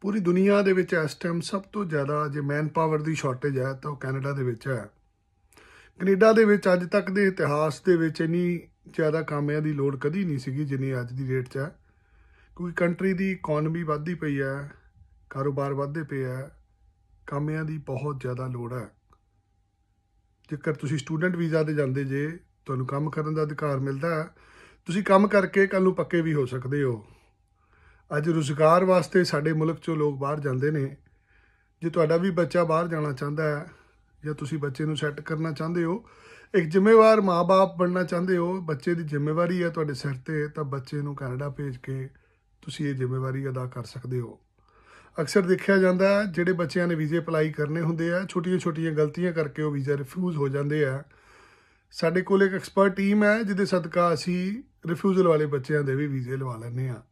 ਪੂਰੀ ਦੁਨੀਆ ਦੇ ਵਿੱਚ ਇਸ ਟਾਈਮ ਸਭ ਤੋਂ ਜ਼ਿਆਦਾ ਜੇ ਮੈਨ ਪਾਵਰ ਦੀ ਸ਼ਾਰਟੇਜ ਹੈ ਤਾਂ ਉਹ ਕੈਨੇਡਾ ਦੇ ਵਿੱਚ ਹੈ ਕੈਨੇਡਾ ਦੇ ਵਿੱਚ ਅੱਜ ਤੱਕ ਦੇ ਇਤਿਹਾਸ ਦੇ ਵਿੱਚ ਇਨੀ ਜ਼ਿਆਦਾ ਕਾਮਿਆਂ ਦੀ ਲੋੜ ਕਦੀ ਨਹੀਂ ਸੀਗੀ ਜਿੰਨੀ ਅੱਜ ਦੀ ਰੇਟ 'ਚ ਹੈ ਕਿਉਂਕਿ ਕੰਟਰੀ ਦੀ ਇਕਨੋਮੀ ਵੱਧਦੀ ਪਈ ਹੈ ਕਾਰੋਬਾਰ ਵੱਧਦੇ ਪਏ ਹੈ ਕਾਮਿਆਂ ਦੀ ਬਹੁਤ ਜ਼ਿਆਦਾ ਲੋੜ ਹੈ ਜੇਕਰ ਤੁਸੀਂ ਸਟੂਡੈਂਟ ਵੀਜ਼ਾ ਤੇ ਜਾਂਦੇ ਜੇ ਤੁਹਾਨੂੰ ਕੰਮ ਕਰਨ ਦਾ ਅਧਿਕਾਰ ਮਿਲਦਾ ਤੁਸੀਂ ਕੰਮ ਕਰਕੇ ਕੱਲ ਨੂੰ ਪੱਕੇ ਵੀ ਹੋ ਸਕਦੇ ਹੋ ਅੱਜ ਰੋਜ਼ਗਾਰ ਵਾਸਤੇ ਸਾਡੇ ਮੁਲਕ ਚੋਂ ਲੋਕ ਬਾਹਰ ਜਾਂਦੇ ਨੇ ਜੇ ਤੁਹਾਡਾ ਵੀ ਬੱਚਾ ਬਾਹਰ ਜਾਣਾ ਚਾਹੁੰਦਾ ਹੈ ਜਾਂ ਤੁਸੀਂ ਬੱਚੇ ਨੂੰ ਸੈੱਟ ਕਰਨਾ ਚਾਹੁੰਦੇ ਹੋ ਇੱਕ ਜ਼ਿੰਮੇਵਾਰ ਮਾਪੇ ਬਣਨਾ ਚਾਹੁੰਦੇ ਹੋ ਬੱਚੇ ਦੀ ਜ਼ਿੰਮੇਵਾਰੀ ਹੈ ਤੁਹਾਡੇ ਸਿਰ ਤੇ ਤਾਂ ਬੱਚੇ ਨੂੰ ਕੈਨੇਡਾ ਭੇਜ ਕੇ ਤੁਸੀਂ ਇਹ ਜ਼ਿੰਮੇਵਾਰੀ ਅਦਾ ਕਰ ਸਕਦੇ ਹੋ ਅਕਸਰ ਦੇਖਿਆ ਜਾਂਦਾ ਹੈ ਜਿਹੜੇ ਬੱਚਿਆਂ ਨੇ ਵੀਜ਼ੇ ਅਪਲਾਈ ਕਰਨੇ ਹੁੰਦੇ ਆ ਛੋਟੀਆਂ-ਛੋਟੀਆਂ ਗਲਤੀਆਂ ਕਰਕੇ ਉਹ ਵੀਜ਼ਾ ਰਿਫਿਊਜ਼ ਹੋ ਜਾਂਦੇ ਆ ਸਾਡੇ ਕੋਲ ਇੱਕ ਐਕਸਪਰਟ ਟੀਮ ਹੈ ਜਿਹਦੇ ਸਦਕਾ ਅਸੀਂ ਰਿਫਿਊਜ਼ਲ ਵਾਲੇ ਬੱਚਿਆਂ ਦੇ ਵੀ ਵੀਜ਼ੇ ਲਵਾ ਲੈਂਦੇ ਆ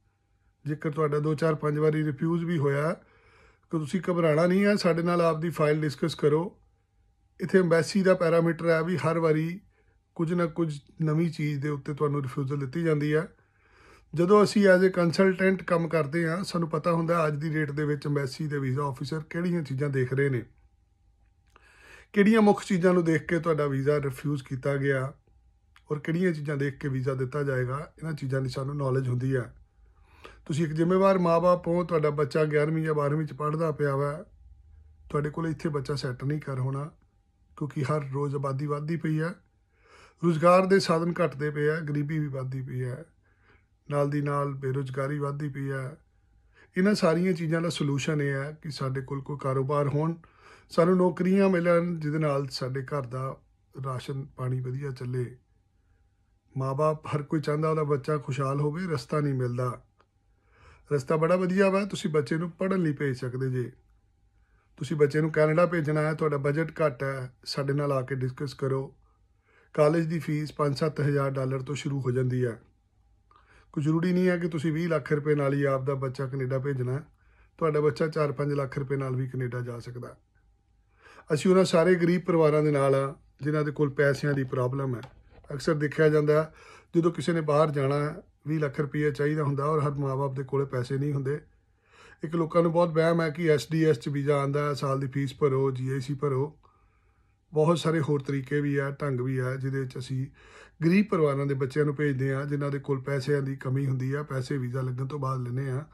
ਜੇਕਰ ਤੁਹਾਡਾ 2 4 5 ਵਾਰੀ ਰਿਫਿਊਜ਼ ਵੀ ਹੋਇਆ ਕਿ ਤੁਸੀਂ ਘਬਰਾਣਾ ਨਹੀਂ ਹੈ ਸਾਡੇ ਨਾਲ ਆਪਦੀ ਫਾਈਲ ਡਿਸਕਸ ਕਰੋ ਇਥੇ ਐਮਬੈਸੀ ਦਾ ਪੈਰਾਮੀਟਰ ਹੈ ਵੀ ਹਰ ਵਾਰੀ ਕੁਝ ਨਾ ਕੁਝ ਨਵੀਂ ਚੀਜ਼ ਦੇ ਉੱਤੇ ਤੁਹਾਨੂੰ ਰਿਫਿਊਜ਼ਲ ਦਿੱਤੀ ਜਾਂਦੀ ਹੈ ਜਦੋਂ ਅਸੀਂ ਐਜ਼ ਅ ਕੰਸਲਟੈਂਟ ਕੰਮ ਕਰਦੇ ਹਾਂ ਸਾਨੂੰ ਪਤਾ ਹੁੰਦਾ ਅੱਜ ਦੀ ਰੇਟ ਦੇ ਵਿੱਚ ਐਮਬੈਸੀ ਦੇ ਵੀਜ਼ਾ ਆਫੀਸਰ ਕਿਹੜੀਆਂ ਚੀਜ਼ਾਂ ਦੇਖ ਰਹੇ ਨੇ ਕਿਹੜੀਆਂ ਮੁੱਖ ਚੀਜ਼ਾਂ ਨੂੰ ਦੇਖ ਕੇ ਤੁਹਾਡਾ ਵੀਜ਼ਾ ਰਿਫਿਊਜ਼ ਕੀਤਾ ਗਿਆ ਔਰ ਕਿਹੜੀਆਂ ਚੀਜ਼ਾਂ ਦੇਖ ਕੇ ਵੀਜ਼ਾ ਦਿੱਤਾ ਜਾਏਗਾ ਇਹਨਾਂ ਚੀਜ਼ਾਂ ਦੀ ਸਾਨੂੰ ਨੌਲੇਜ ਹੁੰਦੀ ਹੈ ਤੁਸੀਂ ਇੱਕ ਜ਼ਿੰਮੇਵਾਰ ਮਾਪੇ ਹੋ ਤੁਹਾਡਾ ਬੱਚਾ 11ਵੀਂ ਜਾਂ 12ਵੀਂ ਚ ਪੜਦਾ ਪਿਆ ਵਾ ਤੁਹਾਡੇ ਕੋਲ ਇੱਥੇ ਬੱਚਾ ਸੈੱਟ ਨਹੀਂ ਕਰ ਹੋਣਾ ਕਿਉਂਕਿ ਹਰ ਰੋਜ਼ ਆਬਾਦੀ ਵਧਦੀ ਪਈ ਹੈ ਰੋਜ਼ਗਾਰ ਦੇ ਸਾਧਨ ਘਟਦੇ ਪਏ ਆ ਗਰੀਬੀ ਵੀ ਵਧਦੀ ਪਈ ਹੈ ਨਾਲ ਦੀ ਨਾਲ ਬੇਰੋਜ਼ਗਾਰੀ ਵਧਦੀ ਪਈ ਹੈ ਇਹਨਾਂ ਸਾਰੀਆਂ ਚੀਜ਼ਾਂ ਦਾ ਸੋਲੂਸ਼ਨ ਇਹ ਹੈ ਕਿ ਸਾਡੇ ਕੋਲ ਕੋਈ ਕਾਰੋਬਾਰ ਹੋਣ ਸਾਨੂੰ ਨੌਕਰੀਆਂ ਮਿਲਣ ਜਿਹਦੇ ਨਾਲ ਸਾਡੇ ਘਰ ਦਾ ਰਾਸ਼ਨ ਪਾਣੀ ਵਧੀਆ ਚੱਲੇ ਮਾਪੇ ਹਰ ਕੋਈ ਚਾਹੁੰਦਾ ਉਹਦਾ ਬੱਚਾ ਖੁਸ਼ਹਾਲ ਹੋਵੇ ਰਸਤਾ ਨਹੀਂ ਮਿਲਦਾ ਰਸਤਾ ਬੜਾ ਵਧੀਆ ਵਾ ਤੁਸੀਂ ਬੱਚੇ ਨੂੰ ਪੜ੍ਹਨ ਲਈ ਭੇਜ ਸਕਦੇ ਜੇ ਤੁਸੀਂ ਬੱਚੇ ਨੂੰ ਕੈਨੇਡਾ ਭੇਜਣਾ ਹੈ ਤੁਹਾਡਾ ਬਜਟ ਘੱਟ ਹੈ ਸਾਡੇ ਨਾਲ ਆ ਕੇ ਡਿਸਕਸ ਕਰੋ ਕਾਲਜ ਦੀ ਫੀਸ 5-7000 ਡਾਲਰ ਤੋਂ ਸ਼ੁਰੂ ਹੋ ਜਾਂਦੀ ਹੈ ਕੋਈ ਜ਼ਰੂਰੀ ਨਹੀਂ ਹੈ ਕਿ ਤੁਸੀਂ 20 ਲੱਖ ਰੁਪਏ ਨਾਲ ਹੀ ਆਪ ਦਾ ਬੱਚਾ ਕੈਨੇਡਾ ਭੇਜਣਾ ਤੁਹਾਡਾ ਬੱਚਾ 4-5 ਲੱਖ ਰੁਪਏ ਨਾਲ ਵੀ ਕੈਨੇਡਾ ਜਾ ਸਕਦਾ ਅਸੀਂ ਉਹਨਾਂ ਸਾਰੇ ਗਰੀਬ ਪਰਿਵਾਰਾਂ ਦੇ ਨਾਲ ਆ ਜਿਨ੍ਹਾਂ ਦੇ ਕੋਲ ਪੈਸਿਆਂ ਦੀ ਪ੍ਰੋਬਲਮ ਹੈ ਅਕਸਰ ਦੇਖਿਆ ਜਾਂਦਾ ਜਦੋਂ ਕਿਸੇ ਨੇ ਬਾਹਰ ਜਾਣਾ 20 ਲੱਖ ਰੁਪਏ ਚਾਹੀਦਾ ਹੁੰਦਾ ਔਰ ਹਰ ਮਾਪੇ ਦੇ ਕੋਲੇ ਪੈਸੇ ਨਹੀਂ ਹੁੰਦੇ ਇੱਕ ਲੋਕਾਂ ਨੂੰ ਬਹੁਤ ਵਹਿਮ ਹੈ ਕਿ ਐਸਡੀਐਸ ਚ ਵੀਜ਼ਾ ਆਂਦਾ ਸਾਲ ਦੀ ਫੀਸ ਭਰੋ ਜੀਏਸੀ ਭਰੋ ਬਹੁਤ ਸਾਰੇ ਹੋਰ ਤਰੀਕੇ ਵੀ ਆ ਢੰਗ ਵੀ ਆ ਜਿਹਦੇ ਵਿੱਚ ਅਸੀਂ ਗਰੀਬ ਪਰਿਵਾਰਾਂ ਦੇ ਬੱਚਿਆਂ ਨੂੰ ਭੇਜਦੇ ਆ ਜਿਨ੍ਹਾਂ ਦੇ ਕੋਲ ਪੈਸਿਆਂ ਦੀ ਕਮੀ ਹੁੰਦੀ ਆ ਪੈਸੇ ਵੀਜ਼ਾ ਲੱਗਣ ਤੋਂ ਬਾਅਦ ਲੈਨੇ ਆ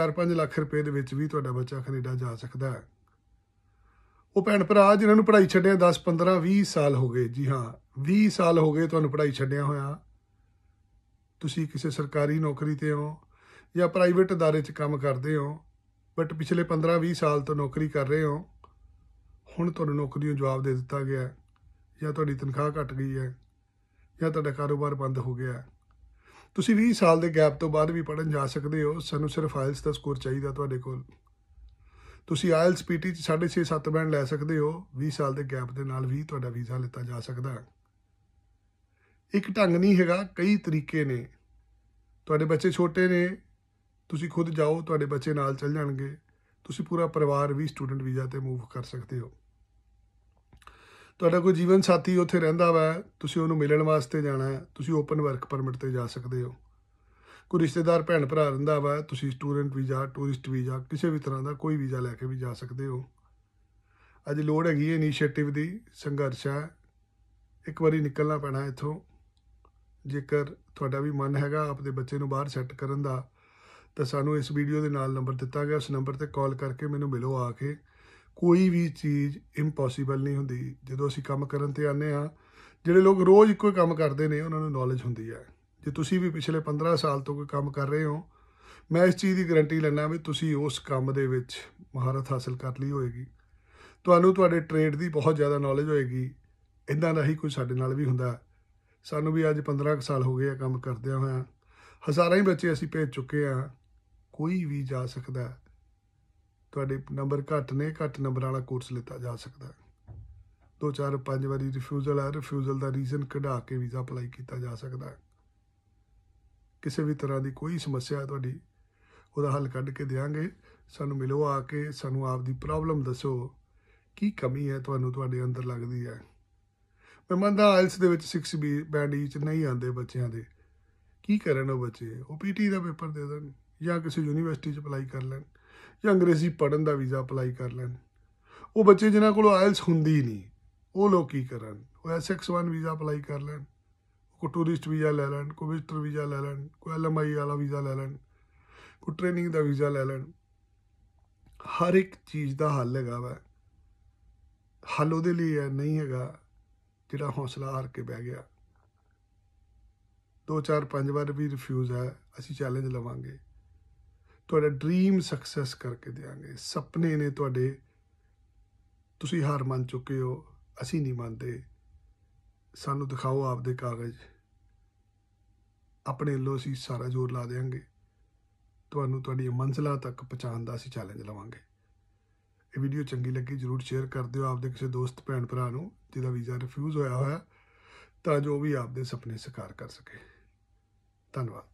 4-5 ਲੱਖ ਰੁਪਏ ਦੇ ਵਿੱਚ ਵੀ ਤੁਹਾਡਾ ਬੱਚਾ ਕੈਨੇਡਾ ਜਾ ਸਕਦਾ ਹੈ ਉਹ ਭੈਣ ਭਰਾ ਜਿਨ੍ਹਾਂ ਨੂੰ ਪੜ੍ਹਾਈ ਛੱਡਿਆ 10 15 20 ਸਾਲ ਹੋ ਗਏ ਜੀ ਹਾਂ 20 ਸਾਲ ਹੋ ਗਏ ਤੁਹਾਨੂੰ ਪੜ੍ਹਾਈ ਛੱਡਿਆ ਹੋਇਆ ਤੁਸੀਂ ਕਿਸੇ ਸਰਕਾਰੀ ਨੌਕਰੀ ਤੇ ਹੋ ਜਾਂ ਪ੍ਰਾਈਵੇਟ ادارے 'ਚ ਕੰਮ ਕਰਦੇ ਹੋ ਬਟ ਪਿਛਲੇ 15-20 ਸਾਲ ਤੋਂ ਨੌਕਰੀ ਕਰ ਰਹੇ ਹੋ ਹੁਣ ਤੁਹਾਨੂੰ ਨੌਕਰੀ ਨੂੰ ਜਵਾਬ ਦੇ ਦਿੱਤਾ ਗਿਆ ਜਾਂ ਤੁਹਾਡੀ ਤਨਖਾਹ ਘਟ ਗਈ ਹੈ ਜਾਂ ਤੁਹਾਡਾ ਕਾਰੋਬਾਰ ਬੰਦ ਹੋ ਗਿਆ ਤੁਸੀਂ 20 ਸਾਲ ਦੇ ਗੈਪ ਤੋਂ ਬਾਅਦ ਵੀ ਪੜਨ ਜਾ ਸਕਦੇ ਹੋ ਸਾਨੂੰ ਸਿਰਫ ਆਇਲਸ ਦਾ ਸਕੋਰ ਚਾਹੀਦਾ ਤੁਹਾਡੇ ਕੋਲ ਤੁਸੀਂ ਆਇਲਸ ਪੀਟੀ ਚ 6.5 7 ਬੈਂਡ ਲੈ ਸਕਦੇ ਹੋ 20 ਸਾਲ ਦੇ ਗੈਪ ਦੇ ਨਾਲ ਵੀ ਤੁਹਾਡਾ ਵੀਜ਼ਾ ਲਿੱਤਾ ਜਾ ਸਕਦਾ ਹੈ ਇੱਕ ਢੰਗ ਨਹੀਂ ਹੈਗਾ ਕਈ ਤਰੀਕੇ ਨੇ ਤੁਹਾਡੇ ਬੱਚੇ ਛੋਟੇ ਨੇ ਤੁਸੀਂ ਖੁਦ ਜਾਓ ਤੁਹਾਡੇ ਬੱਚੇ ਨਾਲ ਚੱਲ ਜਾਣਗੇ ਤੁਸੀਂ ਪੂਰਾ ਪਰਿਵਾਰ ਵੀ ਸਟੂਡੈਂਟ ਵੀਜ਼ਾ ਤੇ ਮੂਵ ਕਰ ਸਕਦੇ ਹੋ ਤੁਹਾਡਾ ਕੋਈ ਜੀਵਨ ਸਾਥੀ ਉੱਥੇ ਰਹਿੰਦਾ ਵਾ ਤੁਸੀਂ ਉਹਨੂੰ ਮਿਲਣ ਵਾਸਤੇ ਜਾਣਾ ਹੈ ਤੁਸੀਂ ਓਪਨ ਵਰਕ ਪਰਮਿਟ ਤੇ ਜਾ ਸਕਦੇ ਹੋ ਕੋਈ ਰਿਸ਼ਤੇਦਾਰ ਭੈਣ ਭਰਾ ਰਹਿੰਦਾ ਵਾ ਤੁਸੀਂ ਸਟੂਡੈਂਟ ਵੀਜ਼ਾ ਟੂਰਿਸਟ ਵੀਜ਼ਾ ਕਿਸੇ ਵੀ ਤਰ੍ਹਾਂ ਦਾ ਕੋਈ ਵੀਜ਼ਾ ਲੈ ਕੇ ਵੀ ਜਾ ਸਕਦੇ ਹੋ ਅੱਜ ਲੋੜ ਹੈਗੀ ਹੈ ਇਨੀਸ਼ੀਏਟਿਵ ਦੀ ਸੰਘਰਸ਼ ਹੈ ਇੱਕ ਵਾਰੀ ਨਿਕਲਣਾ ਪੈਣਾ ਇੱਥੋਂ ਜੇਕਰ ਤੁਹਾਡਾ ਵੀ ਮਨ ਹੈਗਾ ਆਪਦੇ ਬੱਚੇ ਨੂੰ ਬਾਹਰ ਸੈੱਟ ਕਰਨ ਦਾ ਤਾਂ ਸਾਨੂੰ ਇਸ ਵੀਡੀਓ ਦੇ ਨਾਲ ਨੰਬਰ ਦਿੱਤਾ ਗਿਆ ਉਸ ਨੰਬਰ ਤੇ ਕਾਲ ਕਰਕੇ ਮੈਨੂੰ ਮਿਲੋ ਆ ਕੇ ਕੋਈ ਵੀ ਚੀਜ਼ ਇੰਪੋਸੀਬਲ ਨਹੀਂ ਹੁੰਦੀ ਜਦੋਂ ਅਸੀਂ ਕੰਮ ਕਰਨ ਤੇ ਆਨੇ ਆ ਜਿਹੜੇ ਲੋਕ ਰੋਜ਼ ਇੱਕੋ ਹੀ ਕੰਮ ਕਰਦੇ ਨੇ ਉਹਨਾਂ ਨੂੰ ਨੌਲੇਜ ਹੁੰਦੀ ਹੈ ਜੇ ਤੁਸੀਂ ਵੀ ਪਿਛਲੇ 15 ਸਾਲ ਤੋਂ ਕੋਈ ਕੰਮ ਕਰ ਰਹੇ ਹੋ ਮੈਂ ਇਸ ਚੀਜ਼ ਦੀ ਗਾਰੰਟੀ ਲੈਣਾ ਵੀ ਤੁਸੀਂ ਉਸ ਕੰਮ ਦੇ ਵਿੱਚ ਮਹਾਰਤ ਹਾਸਲ ਕਰ ਲਈ ਹੋਏਗੀ ਤੁਹਾਨੂੰ ਤੁਹਾਡੇ ਟ੍ਰੇਡ ਦੀ ਬਹੁਤ ਜ਼ਿਆਦਾ ਨੌਲੇਜ ਹੋਏਗੀ ਇਦਾਂ ਦਾ ਹੀ ਸਾਡੇ ਨਾਲ ਵੀ ਹੁੰਦਾ ਸਾਨੂੰ ਵੀ ਅੱਜ 15 ਸਾਲ ਹੋ ਗਏ ਆ ਕੰਮ ਕਰਦਿਆਂ ਹੋਇਆ ਹਜ਼ਾਰਾਂ ਹੀ ਬੱਚੇ ਅਸੀਂ ਭੇਜ ਚੁੱਕੇ ਆ ਕੋਈ ਵੀ ਜਾ ਸਕਦਾ ਤੁਹਾਡੇ ਨੰਬਰ ਘੱਟ ਨੇ ਘੱਟ ਨੰਬਰ ਵਾਲਾ ਕੋਰਸ ਲਿੱਤਾ ਜਾ ਸਕਦਾ ਦੋ ਚਾਰ ਪੰਜ ਵਾਰੀ ਰਿਫਿਊਜ਼ਲ ਆ ਰਿਫਿਊਜ਼ਲ ਦਾ ਰੀਜ਼ਨ ਕਢਾ ਕੇ ਵੀਜ਼ਾ ਅਪਲਾਈ ਕੀਤਾ ਜਾ ਸਕਦਾ ਕਿਸੇ ਵੀ ਤਰ੍ਹਾਂ ਦੀ ਕੋਈ ਸਮੱਸਿਆ ਤੁਹਾਡੀ ਉਹਦਾ ਹੱਲ ਕੱਢ ਕੇ ਦੇਵਾਂਗੇ ਸਾਨੂੰ ਮਿਲੋ ਆ ਕੇ ਸਾਨੂੰ ਆਪਦੀ ਪ੍ਰੋਬਲਮ ਦੱਸੋ ਕੀ ਕਮੀ ਹੈ ਤੁਹਾਨੂੰ ਤੁਹਾਡੇ ਅੰਦਰ ਲੱਗਦੀ ਹੈ ਮੈਂ ਮੰਨਦਾ ਆਇਲਸ ਦੇ ਵਿੱਚ 6 ਬੀ ਬੈਂਡ ਵਿੱਚ ਨਹੀਂ ਆਉਂਦੇ ਬੱਚਿਆਂ ਦੇ ਕੀ ਕਰਨ ਉਹ ਬੱਚੇ ਉਹ ਪੀਟੀ ਦਾ ਪੇਪਰ ਦੇ ਦੇਣ ਜਾਂ ਕਿਸੇ ਯੂਨੀਵਰਸਿਟੀ ਚ ਅਪਲਾਈ ਕਰ ਲੈਣ ਜਾਂ ਅੰਗਰੇਜ਼ੀ ਪੜਨ ਦਾ ਵੀਜ਼ਾ ਅਪਲਾਈ ਕਰ ਲੈਣ ਉਹ ਬੱਚੇ ਜਿਨ੍ਹਾਂ ਕੋਲ ਆਇਲਸ ਹੁੰਦੀ ਨਹੀਂ ਉਹ ਲੋਕ ਕੀ ਕਰਨ ਉਹ ਐਸਐਕਸ1 ਵੀਜ਼ਾ ਅਪਲਾਈ ਕਰ ਲੈਣ ਕੋ ਟੂਰਿਸਟ ਵੀਜ਼ਾ ਲੈ ਲੈਣ ਕੋ ਵਿਜ਼ਟਰ ਵੀਜ਼ਾ ਲੈ ਲੈਣ ਕੋ ਐਲਐਮਆਈ ਵਾਲਾ ਵੀਜ਼ਾ ਲੈ ਲੈਣ ਕੋ ਟ੍ਰੇਨਿੰਗ ਦਾ ਵੀਜ਼ਾ ਲੈ ਲੈਣ ਹਰ ਇੱਕ ਚੀਜ਼ ਦਾ ਹੱਲ ਹੈਗਾ ਵਾ ਹੱਲ ਉਹਦੇ ਲਈ ਹੈ ਨਹੀਂ ਹੈਗਾ ਜਿਹੜਾ ਹੌਸਲਾ ਹਾਰ ਕੇ ਬਹਿ ਗਿਆ ਦੋ ਚਾਰ ਪੰਜ ਵਾਰ ਵੀ ਰਿਫਿਊਜ਼ ਹੈ ਅਸੀਂ ਚੈਲੰਜ ਲਵਾਂਗੇ ਤੁਹਾਡਾ ਡ੍ਰੀਮ ਸਕਸੈਸ ਕਰਕੇ ਦੇਵਾਂਗੇ ਸੁਪਨੇ ਨੇ ਤੁਹਾਡੇ ਤੁਸੀਂ ਹਾਰ ਮੰਨ ਚੁੱਕੇ ਹੋ ਅਸੀਂ ਨਹੀਂ ਮੰਨਦੇ ਸਾਨੂੰ ਦਿਖਾਓ ਆਪਦੇ ਕਾਗਜ਼ ਆਪਣੇ ਲੋ ਅਸੀਂ ਸਾਰਾ ਜ਼ੋਰ ਲਾ ਦੇਵਾਂਗੇ ਤੁਹਾਨੂੰ ਤੁਹਾਡੀ ਮੰਜ਼ਲਾ ਤੱਕ ਪਹੁੰਚਾਉਣ ਦਾ ਅਸੀਂ ਚੈਲੰਜ ਲਵਾਂਗੇ ਇਹ ਵੀਡੀਓ ਚੰਗੀ ਲੱਗੀ ਜਰੂਰ ਸ਼ੇਅਰ ਕਰ ਦਿਓ ਆਪਦੇ ਕਿਸੇ ਦੋਸਤ ਭੈਣ ਭਰਾ ਨੂੰ ਜਿਹਦਾ ਵੀਜ਼ਾ ਰਿਫਿਊਜ਼ ਹੋਇਆ ਹੋਇਆ ਤਾਂ ਜੋ ਵੀ ਆਪਦੇ ਸੁਪਨੇ ਸਾਕਾਰ ਕਰ ਸਕੇ ਧੰਨਵਾਦ